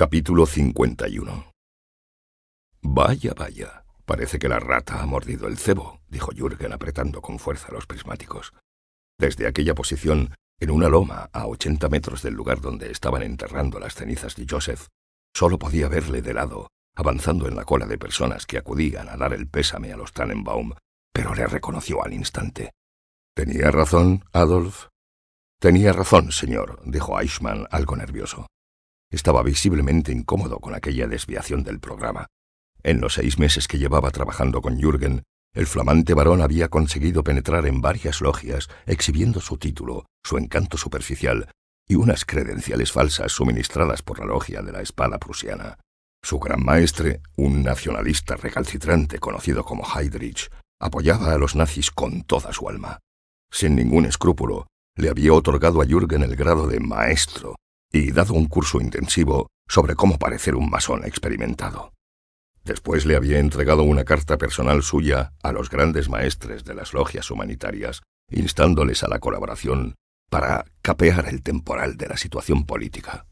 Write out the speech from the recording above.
Capítulo 51 Vaya, vaya. Parece que la rata ha mordido el cebo, dijo Jürgen apretando con fuerza los prismáticos. Desde aquella posición, en una loma a ochenta metros del lugar donde estaban enterrando las cenizas de Joseph, solo podía verle de lado, avanzando en la cola de personas que acudían a dar el pésame a los Tannenbaum, pero le reconoció al instante. ¿Tenía razón, Adolf? Tenía razón, señor, dijo Eichmann algo nervioso. Estaba visiblemente incómodo con aquella desviación del programa. En los seis meses que llevaba trabajando con Jürgen, el flamante varón había conseguido penetrar en varias logias, exhibiendo su título, su encanto superficial y unas credenciales falsas suministradas por la logia de la espada prusiana. Su gran maestre, un nacionalista recalcitrante conocido como Heydrich, apoyaba a los nazis con toda su alma. Sin ningún escrúpulo, le había otorgado a Jürgen el grado de maestro, y dado un curso intensivo sobre cómo parecer un masón experimentado. Después le había entregado una carta personal suya a los grandes maestres de las logias humanitarias, instándoles a la colaboración para capear el temporal de la situación política.